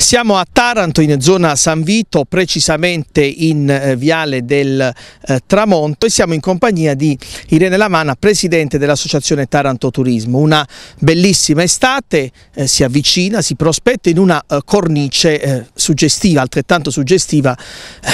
Siamo a Taranto in zona San Vito, precisamente in eh, Viale del eh, Tramonto e siamo in compagnia di Irene Lamana, presidente dell'associazione Taranto Turismo. Una bellissima estate eh, si avvicina, si prospetta in una eh, cornice suggestiva, altrettanto suggestiva,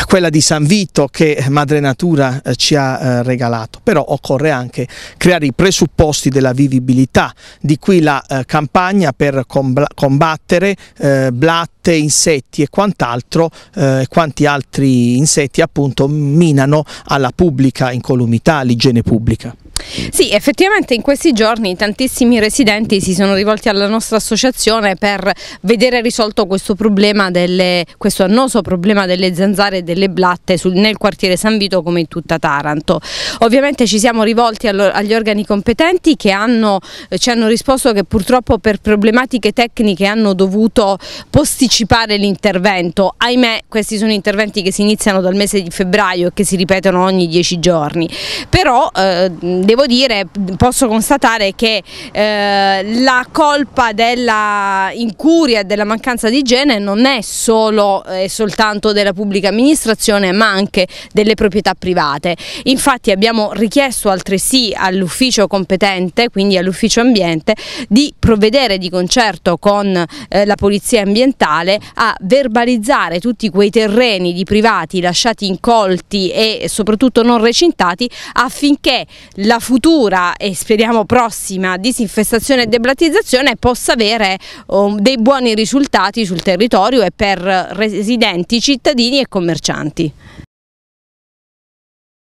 quella di San Vito che Madre Natura ci ha regalato. Però occorre anche creare i presupposti della vivibilità, di qui la campagna per combattere eh, blatti mosche, insetti e quant'altro, eh, quanti altri insetti appunto minano alla pubblica incolumità, all'igiene pubblica. Sì, effettivamente in questi giorni tantissimi residenti si sono rivolti alla nostra associazione per vedere risolto questo, problema delle, questo annoso problema delle zanzare e delle blatte sul, nel quartiere San Vito come in tutta Taranto. Ovviamente ci siamo rivolti allo, agli organi competenti che hanno, eh, ci hanno risposto che purtroppo per problematiche tecniche hanno dovuto posticipare l'intervento. Ahimè, questi sono interventi che si iniziano dal mese di febbraio e che si ripetono ogni dieci giorni. Però eh, devo dire, posso constatare che eh, la colpa della incuria e della mancanza di igiene non è solo e eh, soltanto della pubblica amministrazione ma anche delle proprietà private. Infatti abbiamo richiesto altresì all'ufficio competente, quindi all'ufficio ambiente, di provvedere di concerto con eh, la polizia ambientale a verbalizzare tutti quei terreni di privati lasciati incolti e soprattutto non recintati affinché la futura e speriamo prossima disinfestazione e deblatizzazione possa avere um, dei buoni risultati sul territorio e per residenti, cittadini e commercianti.